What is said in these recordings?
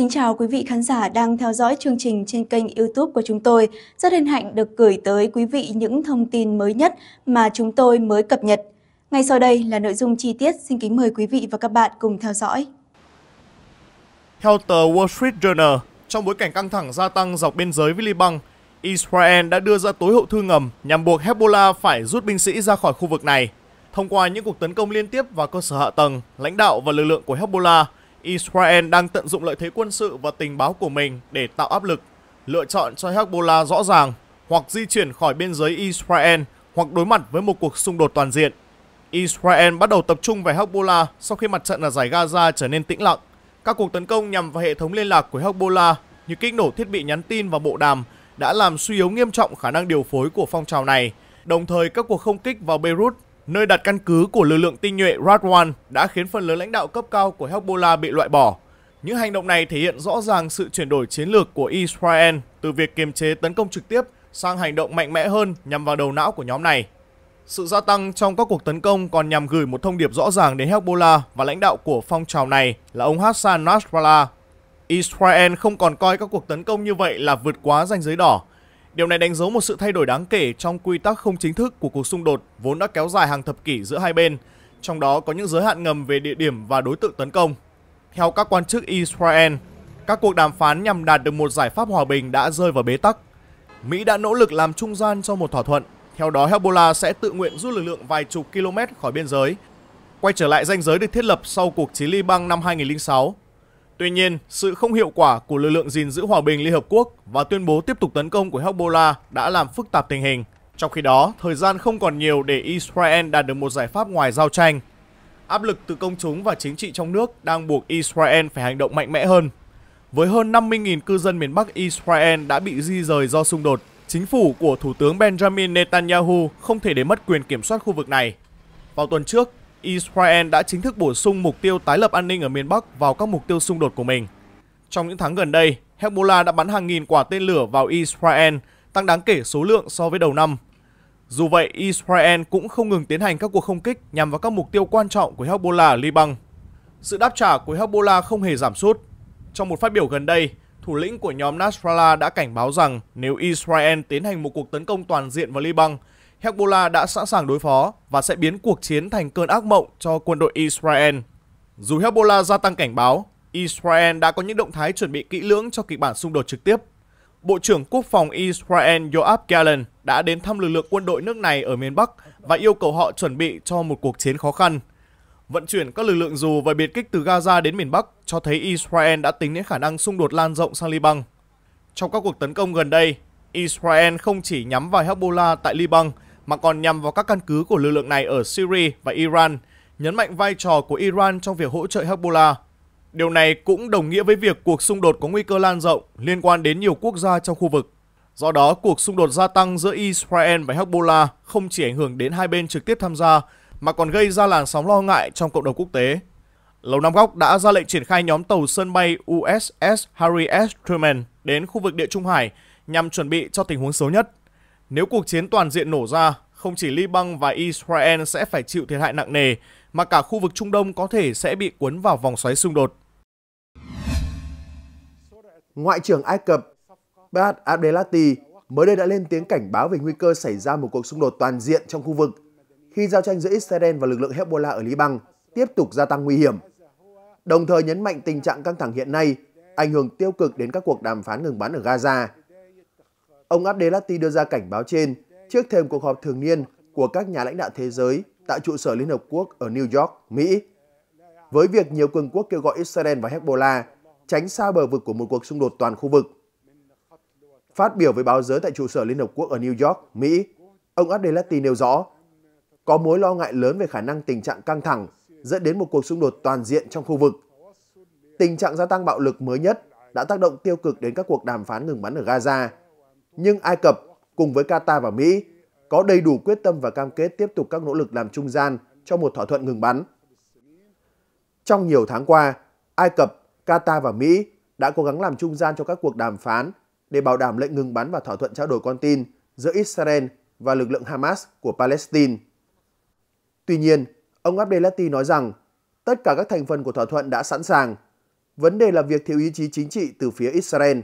kính chào quý vị khán giả đang theo dõi chương trình trên kênh youtube của chúng tôi. Rất hân hạnh được gửi tới quý vị những thông tin mới nhất mà chúng tôi mới cập nhật. Ngay sau đây là nội dung chi tiết, xin kính mời quý vị và các bạn cùng theo dõi. Theo tờ Wall Street Journal, trong bối cảnh căng thẳng gia tăng dọc biên giới với Liban, Israel đã đưa ra tối hậu thư ngầm nhằm buộc Hezbollah phải rút binh sĩ ra khỏi khu vực này. Thông qua những cuộc tấn công liên tiếp vào cơ sở hạ tầng, lãnh đạo và lực lượng của Hezbollah, Israel đang tận dụng lợi thế quân sự và tình báo của mình để tạo áp lực, lựa chọn cho Hezbollah rõ ràng hoặc di chuyển khỏi biên giới Israel hoặc đối mặt với một cuộc xung đột toàn diện. Israel bắt đầu tập trung vào Hezbollah sau khi mặt trận ở giải Gaza trở nên tĩnh lặng. Các cuộc tấn công nhằm vào hệ thống liên lạc của Hezbollah như kích nổ thiết bị nhắn tin và bộ đàm đã làm suy yếu nghiêm trọng khả năng điều phối của phong trào này. Đồng thời, các cuộc không kích vào Beirut nơi đặt căn cứ của lực lượng tinh nhuệ Radwan đã khiến phần lớn lãnh đạo cấp cao của Hezbollah bị loại bỏ. Những hành động này thể hiện rõ ràng sự chuyển đổi chiến lược của Israel từ việc kiềm chế tấn công trực tiếp sang hành động mạnh mẽ hơn nhằm vào đầu não của nhóm này. Sự gia tăng trong các cuộc tấn công còn nhằm gửi một thông điệp rõ ràng đến Hezbollah và lãnh đạo của phong trào này là ông Hassan Nasrallah. Israel không còn coi các cuộc tấn công như vậy là vượt quá ranh giới đỏ Điều này đánh dấu một sự thay đổi đáng kể trong quy tắc không chính thức của cuộc xung đột vốn đã kéo dài hàng thập kỷ giữa hai bên, trong đó có những giới hạn ngầm về địa điểm và đối tượng tấn công. Theo các quan chức Israel, các cuộc đàm phán nhằm đạt được một giải pháp hòa bình đã rơi vào bế tắc. Mỹ đã nỗ lực làm trung gian cho một thỏa thuận, theo đó Hezbollah sẽ tự nguyện rút lực lượng vài chục km khỏi biên giới, quay trở lại ranh giới được thiết lập sau cuộc chiến Liban năm 2006 Tuy nhiên, sự không hiệu quả của lực lượng gìn giữ hòa bình Liên Hợp Quốc và tuyên bố tiếp tục tấn công của Hezbollah đã làm phức tạp tình hình. Trong khi đó, thời gian không còn nhiều để Israel đạt được một giải pháp ngoài giao tranh. Áp lực từ công chúng và chính trị trong nước đang buộc Israel phải hành động mạnh mẽ hơn. Với hơn 50.000 cư dân miền Bắc Israel đã bị di rời do xung đột, chính phủ của Thủ tướng Benjamin Netanyahu không thể để mất quyền kiểm soát khu vực này. Vào tuần trước, Israel đã chính thức bổ sung mục tiêu tái lập an ninh ở miền Bắc vào các mục tiêu xung đột của mình. Trong những tháng gần đây, Hezbollah đã bắn hàng nghìn quả tên lửa vào Israel, tăng đáng kể số lượng so với đầu năm. Dù vậy, Israel cũng không ngừng tiến hành các cuộc không kích nhằm vào các mục tiêu quan trọng của Hezbollah ở Liban. Sự đáp trả của Hezbollah không hề giảm sút. Trong một phát biểu gần đây, thủ lĩnh của nhóm Nasrallah đã cảnh báo rằng nếu Israel tiến hành một cuộc tấn công toàn diện vào Liban Hezbollah đã sẵn sàng đối phó và sẽ biến cuộc chiến thành cơn ác mộng cho quân đội Israel. Dù Hezbollah gia tăng cảnh báo, Israel đã có những động thái chuẩn bị kỹ lưỡng cho kịch bản xung đột trực tiếp. Bộ trưởng Quốc phòng Israel Yoav Gallant đã đến thăm lực lượng quân đội nước này ở miền Bắc và yêu cầu họ chuẩn bị cho một cuộc chiến khó khăn. Vận chuyển các lực lượng dù và biệt kích từ Gaza đến miền Bắc cho thấy Israel đã tính đến khả năng xung đột lan rộng sang Liban. Trong các cuộc tấn công gần đây, Israel không chỉ nhắm vào Hezbollah tại Liban mà còn nhằm vào các căn cứ của lực lượng này ở Syria và Iran, nhấn mạnh vai trò của Iran trong việc hỗ trợ Hezbollah. Điều này cũng đồng nghĩa với việc cuộc xung đột có nguy cơ lan rộng liên quan đến nhiều quốc gia trong khu vực. Do đó, cuộc xung đột gia tăng giữa Israel và Hezbollah không chỉ ảnh hưởng đến hai bên trực tiếp tham gia, mà còn gây ra làn sóng lo ngại trong cộng đồng quốc tế. Lầu Năm Góc đã ra lệnh triển khai nhóm tàu sân bay USS Harry S. Truman đến khu vực địa Trung Hải nhằm chuẩn bị cho tình huống xấu nhất. Nếu cuộc chiến toàn diện nổ ra, không chỉ Liban và Israel sẽ phải chịu thiệt hại nặng nề, mà cả khu vực Trung Đông có thể sẽ bị cuốn vào vòng xoáy xung đột. Ngoại trưởng Ai Cập Bad Abdelati mới đây đã lên tiếng cảnh báo về nguy cơ xảy ra một cuộc xung đột toàn diện trong khu vực khi giao tranh giữa Israel và lực lượng Hezbollah ở Liban tiếp tục gia tăng nguy hiểm. Đồng thời nhấn mạnh tình trạng căng thẳng hiện nay ảnh hưởng tiêu cực đến các cuộc đàm phán ngừng bắn ở Gaza Ông Abdelati đưa ra cảnh báo trên trước thêm cuộc họp thường niên của các nhà lãnh đạo thế giới tại trụ sở Liên Hợp Quốc ở New York, Mỹ. Với việc nhiều cường quốc kêu gọi Israel và Hezbollah tránh xa bờ vực của một cuộc xung đột toàn khu vực. Phát biểu với báo giới tại trụ sở Liên Hợp Quốc ở New York, Mỹ, ông Abdelati nêu rõ, có mối lo ngại lớn về khả năng tình trạng căng thẳng dẫn đến một cuộc xung đột toàn diện trong khu vực. Tình trạng gia tăng bạo lực mới nhất đã tác động tiêu cực đến các cuộc đàm phán ngừng bắn ở Gaza nhưng Ai Cập cùng với Qatar và Mỹ có đầy đủ quyết tâm và cam kết tiếp tục các nỗ lực làm trung gian cho một thỏa thuận ngừng bắn. Trong nhiều tháng qua, Ai Cập, Qatar và Mỹ đã cố gắng làm trung gian cho các cuộc đàm phán để bảo đảm lệnh ngừng bắn và thỏa thuận trao đổi con tin giữa Israel và lực lượng Hamas của Palestine. Tuy nhiên, ông Abdelati nói rằng tất cả các thành phần của thỏa thuận đã sẵn sàng. Vấn đề là việc thiếu ý chí chính trị từ phía Israel.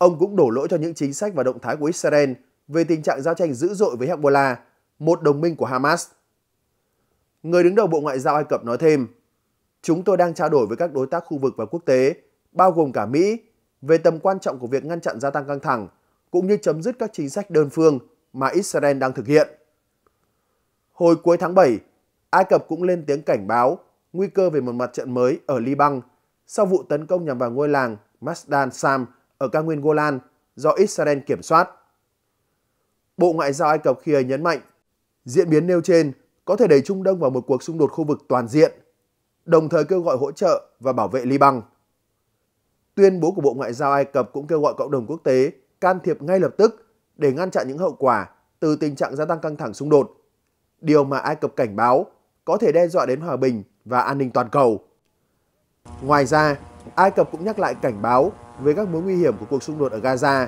Ông cũng đổ lỗi cho những chính sách và động thái của Israel về tình trạng giao tranh dữ dội với Hezbollah, một đồng minh của Hamas. Người đứng đầu Bộ Ngoại giao Ai Cập nói thêm, chúng tôi đang trao đổi với các đối tác khu vực và quốc tế, bao gồm cả Mỹ, về tầm quan trọng của việc ngăn chặn gia tăng căng thẳng, cũng như chấm dứt các chính sách đơn phương mà Israel đang thực hiện. Hồi cuối tháng 7, Ai Cập cũng lên tiếng cảnh báo nguy cơ về một mặt trận mới ở Liban sau vụ tấn công nhằm vào ngôi làng Masdan Sam ở cao nguyên Golan do Israel kiểm soát. Bộ Ngoại giao Ai Cập khi ấy nhấn mạnh, diễn biến nêu trên có thể đẩy Trung Đông vào một cuộc xung đột khu vực toàn diện, đồng thời kêu gọi hỗ trợ và bảo vệ Liban. Tuyên bố của Bộ Ngoại giao Ai Cập cũng kêu gọi cộng đồng quốc tế can thiệp ngay lập tức để ngăn chặn những hậu quả từ tình trạng gia tăng căng thẳng xung đột, điều mà Ai Cập cảnh báo có thể đe dọa đến hòa bình và an ninh toàn cầu. Ngoài ra, Ai Cập cũng nhắc lại cảnh báo về các mối nguy hiểm của cuộc xung đột ở Gaza,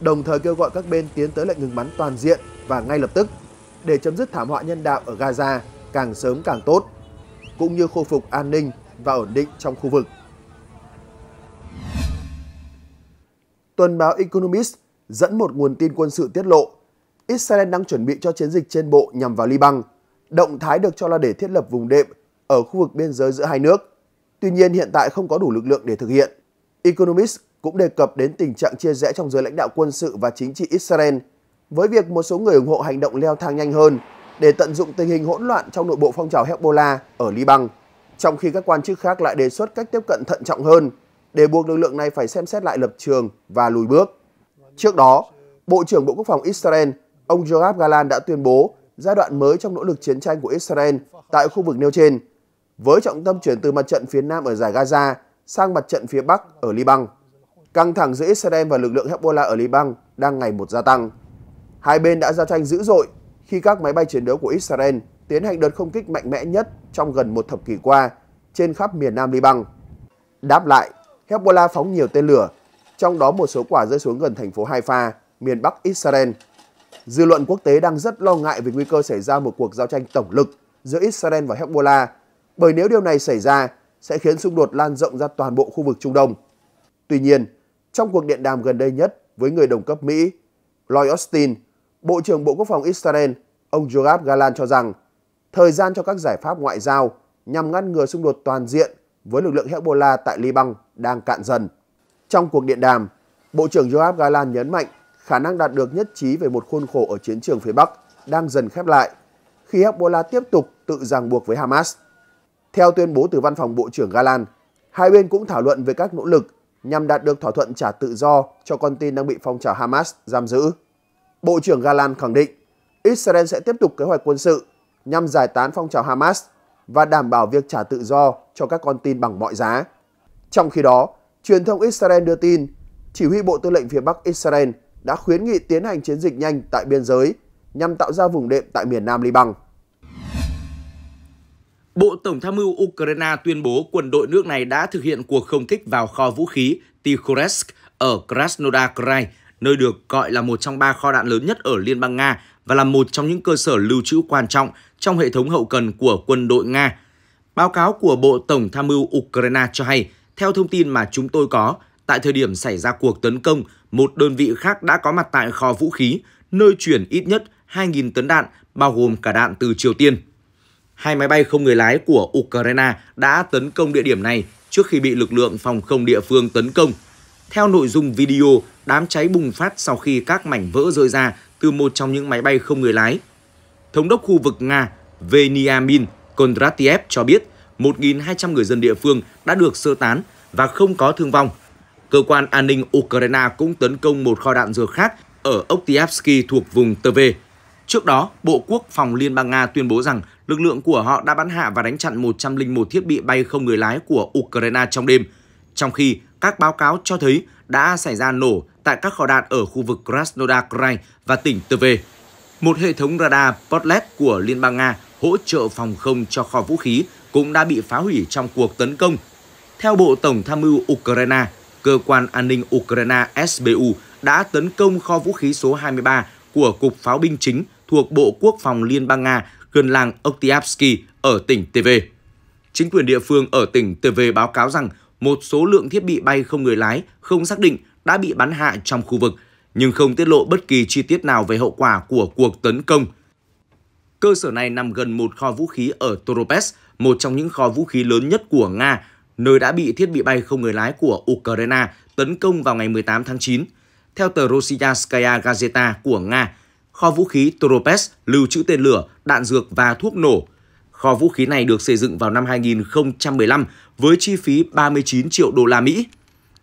đồng thời kêu gọi các bên tiến tới lệnh ngừng bắn toàn diện và ngay lập tức để chấm dứt thảm họa nhân đạo ở Gaza càng sớm càng tốt, cũng như khôi phục an ninh và ổn định trong khu vực. Tuần báo Economist dẫn một nguồn tin quân sự tiết lộ Israel đang chuẩn bị cho chiến dịch trên bộ nhằm vào Liban, động thái được cho là để thiết lập vùng đệm ở khu vực biên giới giữa hai nước. Tuy nhiên hiện tại không có đủ lực lượng để thực hiện. Economist cũng đề cập đến tình trạng chia rẽ trong giới lãnh đạo quân sự và chính trị Israel với việc một số người ủng hộ hành động leo thang nhanh hơn để tận dụng tình hình hỗn loạn trong nội bộ phong trào Hezbollah ở Liban, trong khi các quan chức khác lại đề xuất cách tiếp cận thận trọng hơn để buộc lực lượng này phải xem xét lại lập trường và lùi bước. Trước đó, Bộ trưởng Bộ Quốc phòng Israel, ông Yoav Galan đã tuyên bố giai đoạn mới trong nỗ lực chiến tranh của Israel tại khu vực nêu trên, với trọng tâm chuyển từ mặt trận phía Nam ở giải Gaza sang mặt trận phía Bắc ở Liban. Căng thẳng giữa Israel và lực lượng Hezbollah ở Liban đang ngày một gia tăng. Hai bên đã giao tranh dữ dội khi các máy bay chiến đấu của Israel tiến hành đợt không kích mạnh mẽ nhất trong gần một thập kỷ qua trên khắp miền nam Liban. Đáp lại, Hezbollah phóng nhiều tên lửa, trong đó một số quả rơi xuống gần thành phố Haifa, miền bắc Israel. Dư luận quốc tế đang rất lo ngại về nguy cơ xảy ra một cuộc giao tranh tổng lực giữa Israel và Hezbollah, bởi nếu điều này xảy ra, sẽ khiến xung đột lan rộng ra toàn bộ khu vực Trung Đông. Tuy nhiên, trong cuộc điện đàm gần đây nhất với người đồng cấp Mỹ, Lloyd Austin, Bộ trưởng Bộ Quốc phòng Israel, ông Joab Galan cho rằng thời gian cho các giải pháp ngoại giao nhằm ngăn ngừa xung đột toàn diện với lực lượng Hezbollah tại Liban đang cạn dần. Trong cuộc điện đàm, Bộ trưởng Joab Galan nhấn mạnh khả năng đạt được nhất trí về một khuôn khổ ở chiến trường phía Bắc đang dần khép lại khi Hezbollah tiếp tục tự ràng buộc với Hamas. Theo tuyên bố từ văn phòng Bộ trưởng Galan, hai bên cũng thảo luận về các nỗ lực nhằm đạt được thỏa thuận trả tự do cho con tin đang bị phong trào Hamas giam giữ. Bộ trưởng Galan khẳng định Israel sẽ tiếp tục kế hoạch quân sự nhằm giải tán phong trào Hamas và đảm bảo việc trả tự do cho các con tin bằng mọi giá. Trong khi đó, truyền thông Israel đưa tin chỉ huy Bộ Tư lệnh phía Bắc Israel đã khuyến nghị tiến hành chiến dịch nhanh tại biên giới nhằm tạo ra vùng đệm tại miền Nam Liban. Bộ Tổng tham mưu Ukraine tuyên bố quân đội nước này đã thực hiện cuộc không kích vào kho vũ khí Tikhoresk ở Krasnodar Krai, nơi được gọi là một trong ba kho đạn lớn nhất ở Liên bang Nga và là một trong những cơ sở lưu trữ quan trọng trong hệ thống hậu cần của quân đội Nga. Báo cáo của Bộ Tổng tham mưu Ukraine cho hay, theo thông tin mà chúng tôi có, tại thời điểm xảy ra cuộc tấn công, một đơn vị khác đã có mặt tại kho vũ khí, nơi chuyển ít nhất 2.000 tấn đạn, bao gồm cả đạn từ Triều Tiên hai máy bay không người lái của Ukraine đã tấn công địa điểm này trước khi bị lực lượng phòng không địa phương tấn công. Theo nội dung video, đám cháy bùng phát sau khi các mảnh vỡ rơi ra từ một trong những máy bay không người lái. Thống đốc khu vực Nga Veniamin Kondratiev cho biết 1.200 người dân địa phương đã được sơ tán và không có thương vong. Cơ quan an ninh Ukraine cũng tấn công một kho đạn dược khác ở Oktiavsky thuộc vùng TV. Trước đó, Bộ Quốc phòng Liên bang Nga tuyên bố rằng lực lượng của họ đã bắn hạ và đánh chặn 101 thiết bị bay không người lái của Ukraine trong đêm, trong khi các báo cáo cho thấy đã xảy ra nổ tại các kho đạn ở khu vực Krasnodar Krai và tỉnh Tver. Một hệ thống radar Portlet của Liên bang Nga hỗ trợ phòng không cho kho vũ khí cũng đã bị phá hủy trong cuộc tấn công. Theo Bộ Tổng tham mưu Ukraine, cơ quan an ninh Ukraine SBU đã tấn công kho vũ khí số 23 của Cục Pháo binh chính thuộc Bộ Quốc phòng Liên bang Nga gần làng Oktyavsky ở tỉnh TV. Chính quyền địa phương ở tỉnh TV báo cáo rằng một số lượng thiết bị bay không người lái không xác định đã bị bắn hạ trong khu vực, nhưng không tiết lộ bất kỳ chi tiết nào về hậu quả của cuộc tấn công. Cơ sở này nằm gần một kho vũ khí ở Toropets, một trong những kho vũ khí lớn nhất của Nga, nơi đã bị thiết bị bay không người lái của Ukraine tấn công vào ngày 18 tháng 9. Theo tờ Rossiyskaya Gazeta của Nga, kho vũ khí Toropes lưu trữ tên lửa, đạn dược và thuốc nổ. Kho vũ khí này được xây dựng vào năm 2015 với chi phí 39 triệu đô la Mỹ.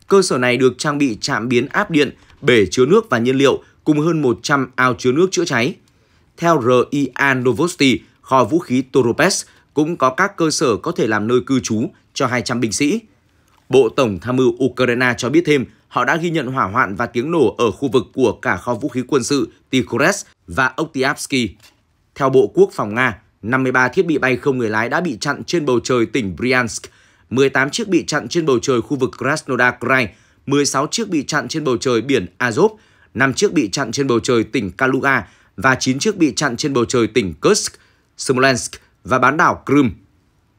Cơ sở này được trang bị trạm biến áp điện, bể chứa nước và nhiên liệu cùng hơn 100 ao chứa nước chữa cháy. Theo RIA Novosti, kho vũ khí Toropes cũng có các cơ sở có thể làm nơi cư trú cho 200 binh sĩ. Bộ Tổng tham mưu Ukraine cho biết thêm, họ đã ghi nhận hỏa hoạn và tiếng nổ ở khu vực của cả kho vũ khí quân sự Tikhores và Oktyavsky. Theo Bộ Quốc phòng Nga, 53 thiết bị bay không người lái đã bị chặn trên bầu trời tỉnh Bryansk, 18 chiếc bị chặn trên bầu trời khu vực Krasnodar Krai, 16 chiếc bị chặn trên bầu trời biển Azov, 5 chiếc bị chặn trên bầu trời tỉnh Kaluga và 9 chiếc bị chặn trên bầu trời tỉnh Kursk, Smolensk và bán đảo Crimea.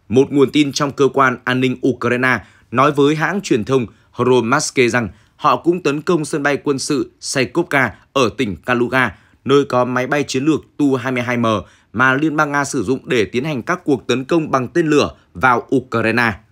Một nguồn tin trong cơ quan an ninh Ukraine nói với hãng truyền thông Hromadske rằng họ cũng tấn công sân bay quân sự Saikovka ở tỉnh Kaluga, nơi có máy bay chiến lược Tu-22M mà Liên bang Nga sử dụng để tiến hành các cuộc tấn công bằng tên lửa vào Ukraine.